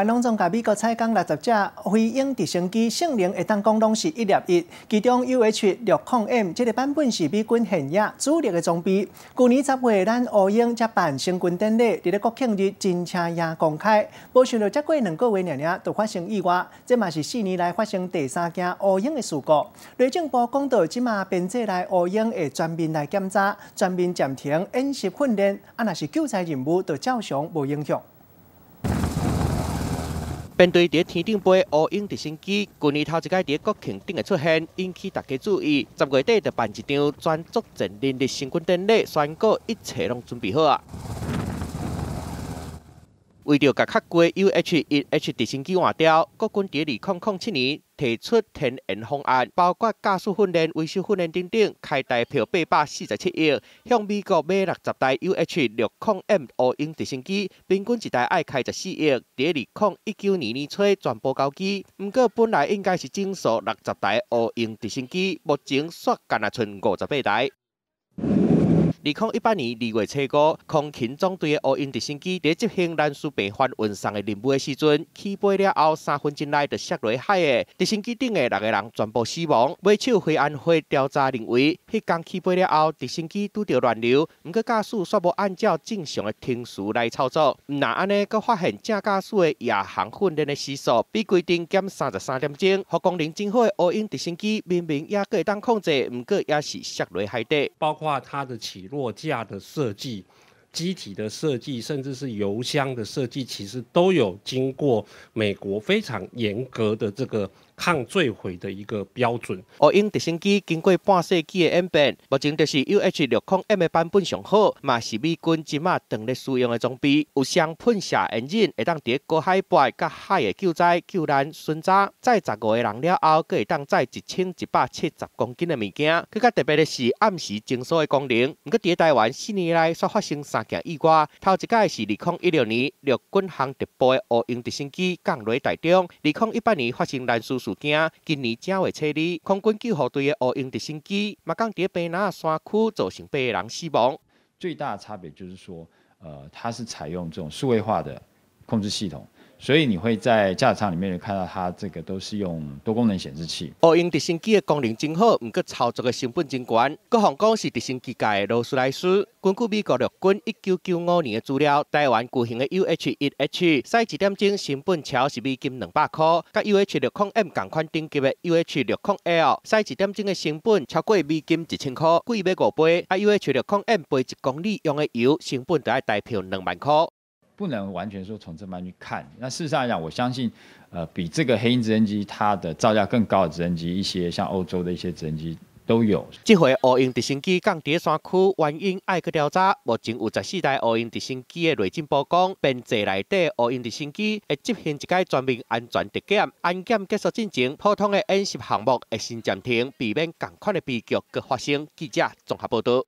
台农庄隔壁个菜工六十只飞鹰直升机性能会当讲拢是一立一，其中 UH 六控 M 这个版本是美军现役主力的装备。去年十月，咱乌鹰在版军典礼，伫咧国庆日正也公开。没想到这过两个月，爷爷都发生意外，这嘛是四年来发生第三件乌鹰的事故。雷政部讲到，即嘛编制内乌鹰会全面来检查，全面暂停演习训练，啊，若是救灾任务都照常无影响。面对伫天顶飞乌鹰直升机，去年头一届伫国庆顶的出现，引起大家注意。十月底就办一张专做纪念的新军旗礼，宣告一切拢准备好啊！为了甲较贵 U h 一 h 直升机换掉，国军第二空空七年提出天然方案，包括加速训练、维修训练等等，开大票八百四十七亿，向美国买六十台 U h 六空 m 俄英直升机，平均一台爱开十四亿。第二空一九年年初全部交机，不过本来应该是整数六十台俄英直升机，目前却干了剩五十八台。二零一八年二月七五，空军总队的乌鹰直升机在执行南苏编发运送的任务的时，阵起飞了后三分钟内就摔落海的，直升机顶的六个人全部死亡。尾手淮安徽调查认为，迄天起飞了后，直升机拄着乱流，毋过驾驶煞无按照正常的程序来操作。毋那安尼，佫发现正驾驶的夜航训练的时数比规定减三十三点钟。黑龙江军好的乌鹰直升机明明也可会当控制，毋过也是摔落海底。包括他的起。落架的设计、机体的设计，甚至是油箱的设计，其实都有经过美国非常严格的这个。抗坠毁的一个标准。俄英直升机经过半世纪的演变，目前就是 u h 六空 m 的版本上好，嘛是美军即马正在使用的装备。有双喷射引擎，会当在高海拔甲海的救灾、救援、巡查，载十五个人了后，佫会当载一千一百七十公斤的物件。佮特别的是，按时增速的功能。毋过，台湾四年内煞发生三件意外，头一届是二零一六年，陆军航直播的乌英直升机降落台中，二零一八年发生人事数。事件今年正月初二，空军救护队的乌鹰直升机，马港第北那山区造成八人死亡。最大的差别就是说，呃，它是采用这种数位化的。控制系统，所以你会在驾驶舱里面看到它，这个都是用多功能显示器。而因直升机的功能真好，毋过操作的成本真悬。国防部是直升机界嘅劳斯莱斯。根据美国陆军一九九五年的资料，台湾固型的 u h 一 h 赛一点钟成本超是美金两百块，甲 u h 六空 m 同款顶级的 u h 六空 l 赛一点钟的成本超过美金一千块，贵买五倍。啊 u h 六空 m 飞一公里用的油成本就要大票两万块。不能完全说从这面去看，那事实上来讲，我相信，呃，比这个黑鹰直升机它的造价更高的直升机，一些像欧洲的一些直升机都有。这回黑鹰直升机降跌山区，原因爱去调查。目前有十四台黑鹰直升机的瑞进曝光，编制内底黑鹰直升机会执行一届全面安全特检，安检结束进程，普通的演习项目会先暂停，避免同款的悲剧再发生。记者综合报道。